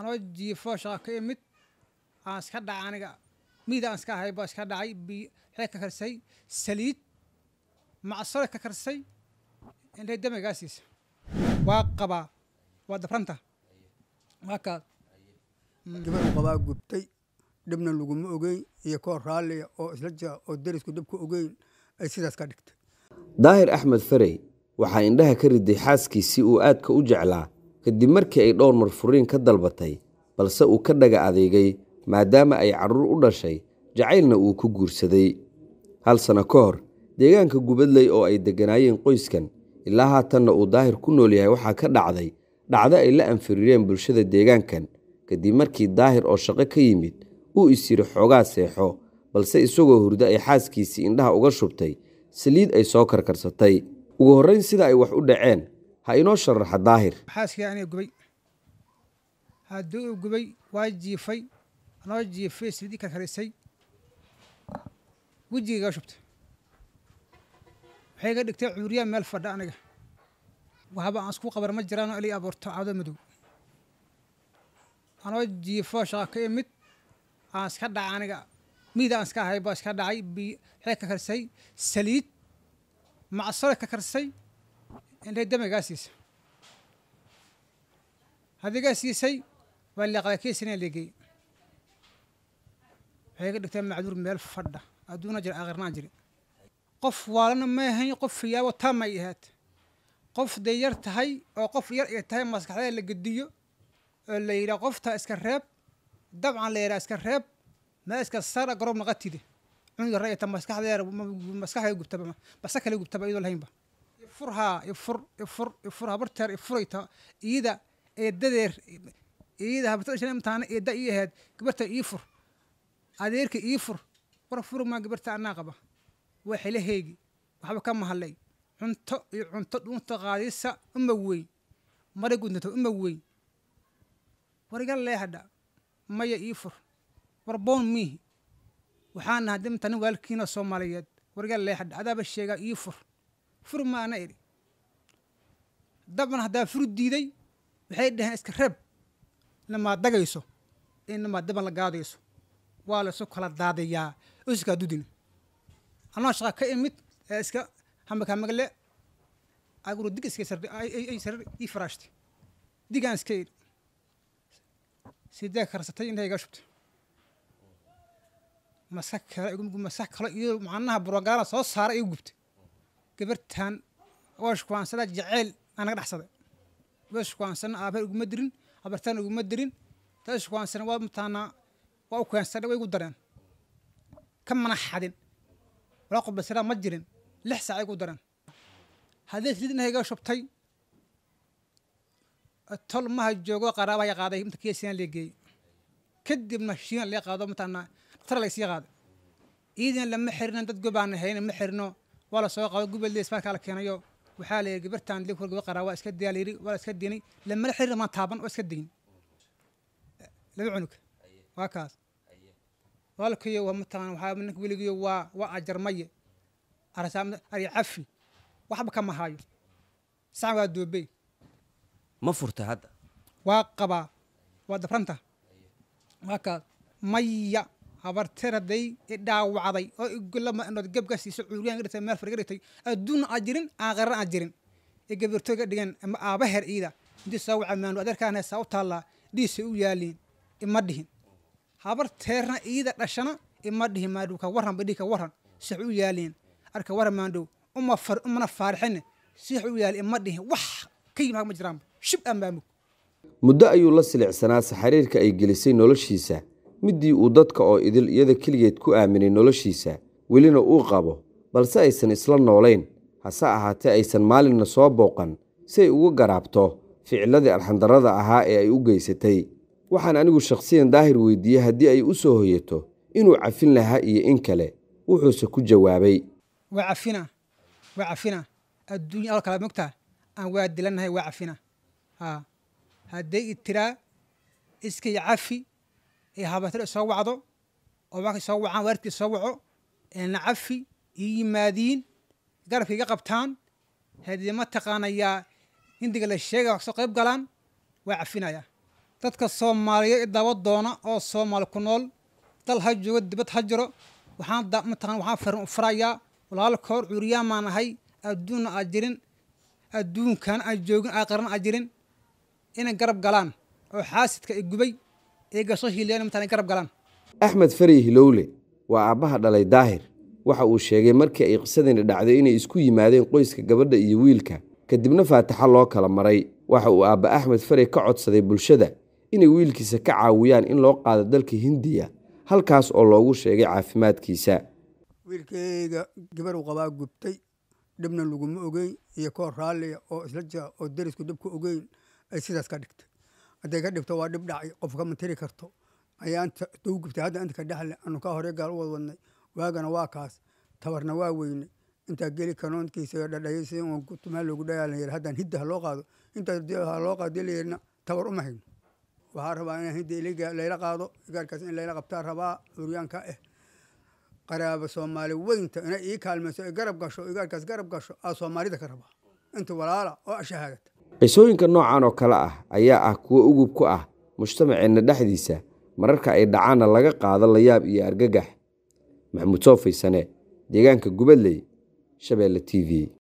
anoo jiifo shaako ah, imid aan iska dhaca aniga miid aan iska ahay baa iska dhacay waxay ka karsay saliid macsore ka karsay intay damigaasiisa waa qabaa waa dabranta mm. markaas gabar qabaa gubtay dhibna laguma ogeyn iyo koo raalliya ah oo isla jira oo darisku dhibku ogeyn ay sidaas ka dhigtay daahir axmed farey waxaa indhaha ka riday xaaskii si uu aadka u jeclaa kadib markii ay dhowr mar furiin ka dalbatay balse uu ka dhaga adeegay maadaama ay carruur u dhashay jacaylna uu ku guursaday hal sano ka hor deegaanka gubadley oo ay degganaayeen qoyskan ilaa haatanna uu daahir ku nool yahay waxaa ka dhacday dhacdo ay la anfariireen bulshada deegaankan kadib markii daahir oo shaqo ka yimid uu is yiri xoogaa seexo balse isagoo hurda ay xaaskiisii indhaha uga shubtay saliid ay soo karkarsatay ugu horrayn sida ay wax u dhaceen ha inoo sharaxa daahir xaaskii aniga gubay haddii uu gubay waa jiifay anoo jiifay sidii karkarisay wejigiiga shubta waxay ga dhigtay cuuriya meel fadha aniga waxba aan isku qabar ma jiraanoo ilay aboorto cado madow anoo jiifo shaqa ka imid aan iska dhaca aniga miida aan iska ahay baa iska dhacay waxay ka karisay saliid macsaro ka karisay intay damigaa siisa hadigaa siisay waa leeqdaa keesina leegey waxay ka dhigteen macduur meel fadha adduuna jir aakhirnaan jiri qof waalana ma qof fiyaabo taamay ahaad qof day yar tahay oo qof yar ay tahay maskaxdaha la gediyo oo la yidhaha qoftaa iska reeb dabcan la yidhaha iska reeb meel iska saara garoob naqa cun yarra ay ta maskaxdeera maskaxda gubtaba basa kale gubtaba iyadoo lahaynba furhaa ifur ifur ifur habar jeer ifurayta iyada eedadeer iyada habarta dhashan imtixaana eeda ii ahayd gabarta ii fur adeerka ii fur war fur maa gabarta anaa qaba waa xilaheygi waxba ka mahalay cunto iyo cunto dhuunta qaadisa uma weyn mara gudnata uma weyn war iga leehadha maya ii fur war boon miihi waxaan nahay dimtani waalkiina soomaaliyeed war iga leehadha adaaba sheegaa ii fur fur maana idhi dabna haddaa furud diiday waxay dhaheen iska reeb namaa dagayso inamaad daban la gaadayso waa laysu kala daadayaa iskaa dudin anoo shaqa ka imid ee iska hamakaamagle agro dig iska sar ii faraashtay digaan iska idhi sidaa karsatay intaa iga shubtay masa kale masa kale iyo macnaha buragaala soo saara iga gubtay gabartan washkuwaan sadaa jaceyl anaga dhaxsaday wskuaansana aabaheen uguma dirin abartaan uguma dirin taskuaansana waa mataqaanaa waa u way igu dareen ka mana xadin walaa qobasiraa ma jirin lix saacay igu dareen haddii slid inay iga shubtay tol maha joogo qaraabaya qaaday inta keesiyan lee geeyey kadibna shiian lee qaado mataqaanaa dhaktar laysii qaaday iidan lama xirina dad gobaana ma xirino waa la soo qaado gubel lees la keenayo waxaa layidhi gabartaan li gaba qaraa waa iska diyaa layidhi waa la iska dinay lamala xiriir maa taaban waa iska digin laba cunug waa kaas walkayo waa mataqana waxaa ninka weligiyo waa waa ajarmaye aryacafi waxba kama haayo sacan waa duubey ma furta hadda waa qabaa waa dabranta waa kaas maya habarteer hadday idhaawacday oo igolamaanood gebka siisa cuuriyaan dhitay meel farga dhigtay adduunna aad jirin aakhirana aad jirin ee gabartooga dhigan ama aabaheer iida intii soo waca adeerkaan heesaa u taallaa dhiisay u yaaliin ima dhihin habarteerna iida dhashana ima dhihin maandhow ka warran badhii ka warran six u yaaliin arka warran maandhow uma far umana faarxine six u yaali ima dhihin wax ka yimaad ma jiraanba shib aan maamug muddo ayuu la silicsanaa saxariirka ay gelisay noloshiisa middii uu dadka oo idil iyada keligeed ku aaminay noloshiisa welina uu qabo balse aysan isla noolayn hase ahaatee aysan maalinna soo booqan si ay ugu garaabto ficiladii arxandarrada ahaa ee ay u geysatay waxaan anigu shakhsiyan daahir weydiiyey haddii ay u soo hoyato inuu cafin lahaa iyo in kale wuxuuse ku jawaabay waa cafina waa cafina adduunya al mogtaa aan waa dilannahay waa cafina haa hadday i tiraa iskay cafi habaatiro isoo wacdo oo markay soo wacaan waaridkii soo waco cafi ii yimaadiin garabka iga qabtaan hadii ma taqaanayaa hindiga la sheegaya wax kasoo qayb galaan waa cafinayaa dadka soomaaliyeed ee doona oo soomaali ku nool dal ha joogo dibad ha jiro waxaan mataqana waxaan farayaa walaal koor cuuriyaan maa nahay adduunna aa jirin adduunkan aan joogin aa jirin inay garab galaan oo xaasidka i gubay iyaga soo hiiliyana matalan garab galaan axmed fari hilowle waa aabbaha dhalay daahir waxa uu sheegay markii ay qisadani dhacday inay isku yimaadeen qoyska gabadha iyo wiilka kadibna faataxo loo kala maray waxa uu aabba axmed fari ka codsaday bulshada inay wiilkiisa ka caawiyaan in loo qaado dalka hindiya halkaas oo loogu sheegay caafimaadkiisa wiilkeyga gabar uu qabaa gubtay dhibna laguma ogeyn iyo koor raalliya ah oo isla jira oo darisku dhib ku ogeyn ay sidaas ka dhigtay hadday ka dhibto eh. waa dhib dhacay qof kama tiri karto ayaan dawgubtay hadda inta ka dhexle anu ka hore gaal u wad wadnay waagana waa kaas tabarna waa weyne intaa geli kanoonkiisa dhadhaysi gutumaa loogu dhayaalayr haddaan hidda loo qaado intaa loo qaadlayna tabar uma hayno waxaa rabaa inaan hidda layla qaado gaarkaas in layla qabtaa rabaa curyaanka ah qaraaba soomaali weynta inay ii kaalmayso garab gasho gaarkaas garab gasho aa soomaalida ka rabaa inta walaala oo ashahaadata qisooyinka noocan oo kale ah ayaa ah kuwo ugub ku ah mujtamaceenna dhexdiisa mararka ay dhacaanna laga qaado layaab iyo argagax maxamuud soo faysane deegaanka gubadley shabeelle t v